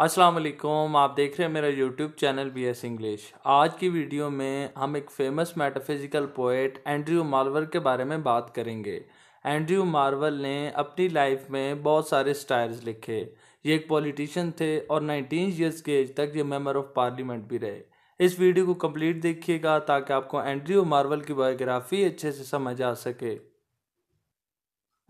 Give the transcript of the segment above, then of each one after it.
अस्सलाम वालेकुम आप देख रहे हैं मेरा YouTube channel B S English आज की वीडियो में हम एक famous metaphysical poet Andrew Marvell के बारे में बात करेंगे एंड्रयू मार्वल ने अपनी लाइफ में बहुत सारे स्टायर्स लिखे ये एक पॉलिटिशियन थे और नाइनटीन ईयर्स के एज तक ये मेम्बर ऑफ पार्लियामेंट भी रहे इस वीडियो को कम्प्लीट देखिएगा ताकि आपको एंड्रयू मार्वल की बायोग्राफी अच्छे से समझ आ सके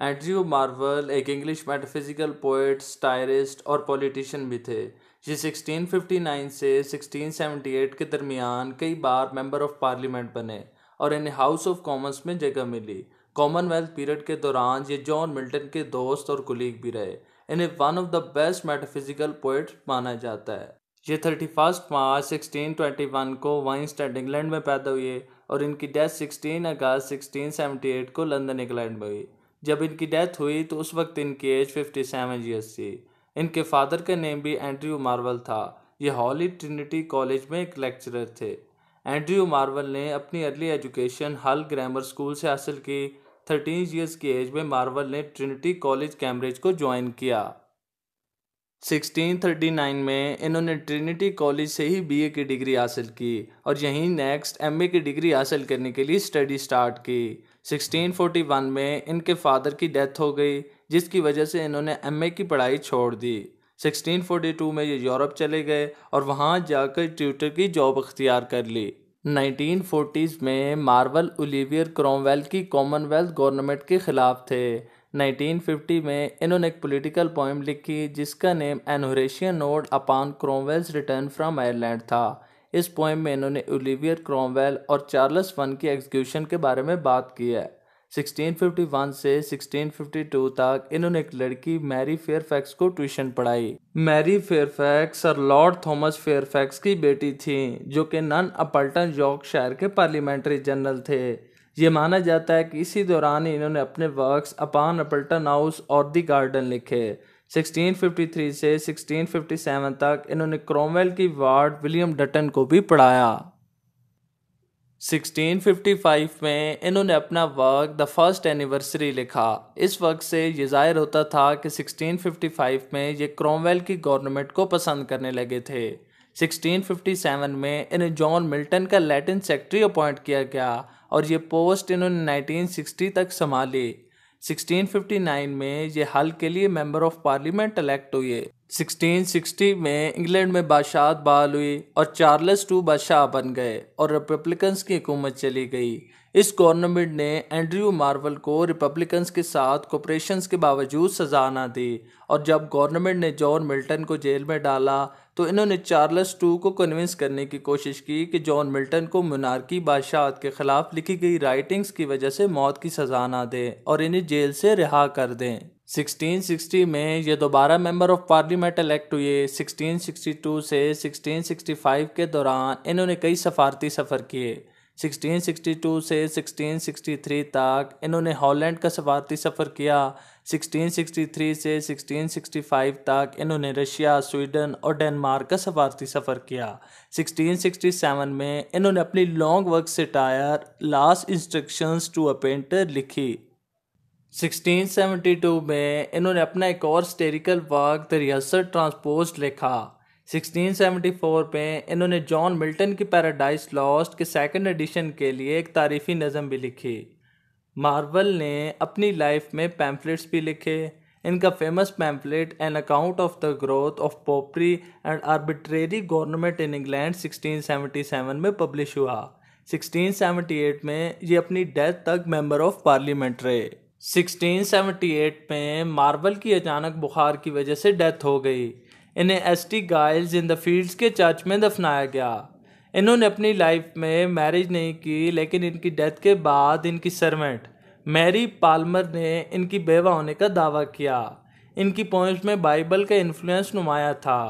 एंड्रयू मार्वल एक इंग्लिश मेटाफिजिकल पोइट स्टायरिस्ट और पॉलिटिशियन भी थे ये 1659 से 1678 के दरमियान कई बार मेंबर ऑफ पार्लियामेंट बने और इन्हें हाउस ऑफ कॉमन्स में जगह मिली कॉमनवेल्थ पीरियड के दौरान ये जॉन मिल्टन के दोस्त और कुलीग भी रहे इन्हें one of the best metaphysical poet माना जाता है ये thirty first March sixteen twenty one को वाइंस्टेड इंग्लैंड में पैदा हुए और इनकी death sixteen August sixteen eight को लंदन इंग्लैंड में हुई जब इनकी डेथ हुई तो उस वक्त इनकी एज फिफ्टी सेवन ईयर्स थी इनके फादर का नेम भी एंड्रयू मार्वल था ये हॉली ट्रिनिटी कॉलेज में एक लेक्चरर थे एंड्रयू मार्वल ने अपनी early education Hull grammar school से हासिल की थर्टीन ईयर्स की एज में मार्वल ने ट्रिनिटी कॉलेज कैम्ब्रिज को ज्वाइन किया 1639 में इन्होंने ट्रिनिटी कॉलेज से ही बीए की डिग्री हासिल की और यहीं नेक्स्ट एमए की डिग्री हासिल करने के लिए स्टडी स्टार्ट की 1641 में इनके फादर की डेथ हो गई जिसकी वजह से इन्होंने एमए की पढ़ाई छोड़ दी 1642 में ये यूरोप चले गए और वहाँ जाकर ट्यूटर की जॉब अख्तियार कर ली फोटीज़ में मार्वल ओलिवियर क्रोमवेल की कॉमनवेल्थ गवर्नमेंट के ख़िलाफ़ थे 1950 में इन्होंने एक पॉलिटिकल पोइम लिखी जिसका name an Horatian ode upon Cromwell's return from Ireland था इस पोएम में इन्होंने ओलिवियर क्रॉमवेल और चार्लस वन के एग्जीक्यूशन के बारे में बात की है 1651 से 1652 तक इन्होंने एक लड़की मैरी फेयरफैक्स को ट्यूशन पढ़ाई Mary Fairfax Sir Lord Thomas Fairfax की बेटी थी जो कि नन अपल्टन यॉर्क शायर के पार्लियामेंट्री जनरल थे ये माना जाता है कि इसी दौरान इन्होंने अपने वर्क्स अपान अपल्टन हाउस और दी गार्डन लिखे 1653 से 1657 तक इन्होंने क्रोमवेल की वार्ड विलियम डटन को भी पढ़ाया 1655 में इन्होंने अपना वर्क द फर्स्ट एनिवर्सरी लिखा इस वर्क से ये जाहिर होता था कि 1655 में ये क्रोमवेल की गवर्नमेंट को पसंद करने लगे थे 1657 में इन्हें जॉन मिल्टन का लैटिन सेक्रेटरी अपॉइंट किया गया और ये पोस्ट इन्होंने 1960 तक संभाली 1659 में ये हाल के लिए मेंबर ऑफ पार्लियामेंट इलेक्ट हुए 1660 में इंग्लैंड में बादशाहत बहाल हुई और चार्ल्स टू बादशाह बन गए और रिपब्लिकन्स की हुकूमत चली गई इस गवर्नमेंट ने एंड्रयू मार्वल को रिपब्लिकन्स के साथ कॉपरेशन के बावजूद सजा ना दी और जब गवर्नमेंट ने जॉन मिल्टन को जेल में डाला तो इन्होंने चार्ल्स टू को कन्विंस करने की कोशिश की कि जॉन मिल्टन को मुनारकी बादशाहत के ख़िलाफ़ लिखी गई राइटिंग्स की वजह से मौत की सजा ना दें और इन्हें जेल से रिहा कर दें 1660 में ये दोबारा मेंबर ऑफ पार्लियामेंट इलेक्ट हुए 1662 से 1665 के दौरान इन्होंने कई सफारती सफ़र किए 1662 से 1663 तक इन्होंने हॉलैंड का सफारती सफ़र किया 1663 से 1665 तक इन्होंने रशिया स्वीडन और डेनमार्क का सफारती सफ़र किया 1667 में इन्होंने अपनी लॉन्ग वर्क से टायर last instructions to a painter लिखी 1672 में इन्होंने अपना एक और satirical work the rehearsal transposed लिखा 1674 में इन्होंने जॉन मिल्टन की पैराडाइज लॉस्ट के सेकंड एडिशन के लिए एक तारीफी नज़म भी लिखी मार्वल ने अपनी लाइफ में पैम्फलेट्स भी लिखे इनका famous pamphlet an account of the growth of popery and arbitrary government in England 1677 में पब्लिश हुआ 1678 में ये अपनी डेथ तक मेंबर ऑफ पार्लियामेंट रहे 1678 में मार्बल की अचानक बुखार की वजह से डेथ हो गई इन्हें S T Giles in the Fields के चर्च में दफनाया गया इन्होंने अपनी लाइफ में मैरिज नहीं की लेकिन इनकी डेथ के बाद इनकी सर्वेंट मैरी पालमर ने इनकी बेवा होने का दावा किया इनकी पोएम्स में बाइबल का इन्फ्लुएंस नुमाया था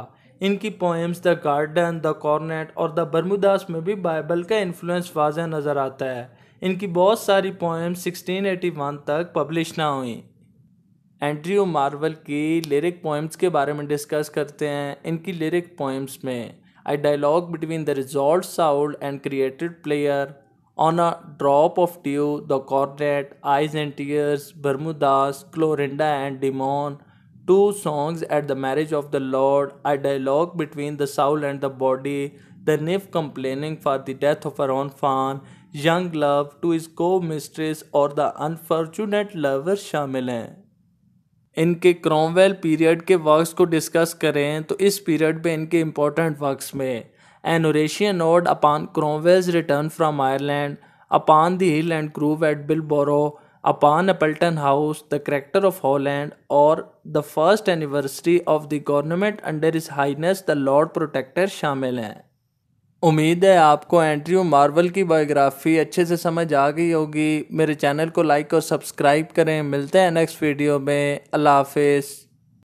इनकी poems the garden the coronet और द बरमुदास में भी बाइबल का इन्फ्लुएंस वाजह नज़र आता है इनकी बहुत सारी पोएम 1681 तक पब्लिश ना हुई एंड्रयू मार्वल की लिरिक पोएम्स के बारे में डिस्कस करते हैं इनकी लिरिक पोएम्स में a dialogue between the resolved साउंड and created pleasure on a drop of dew the coronet eyes and tears Bermudas Clorinda and Damon two songs at the marriage of the lord a dialogue between the soul and the body the nymph complaining for the death of her on fawn young love to his coy mistress और the unfortunate lover शामिल हैं इनके Cromwell period के works को discuss करें तो इस period में इनके इम्पोर्टेंट वर्क्स में an Horatian ode upon Cromwell's return from Ireland upon the hill and grove at Bilbrough upon Appleton house the character of Holland और the first anniversary of the government under his highness the lord protector शामिल हैं उम्मीद है आपको Andrew Marvell की biography अच्छे से समझ आ गई होगी मेरे चैनल को लाइक और सब्सक्राइब करें मिलते हैं नेक्स्ट वीडियो में अल्लाह हाफिज़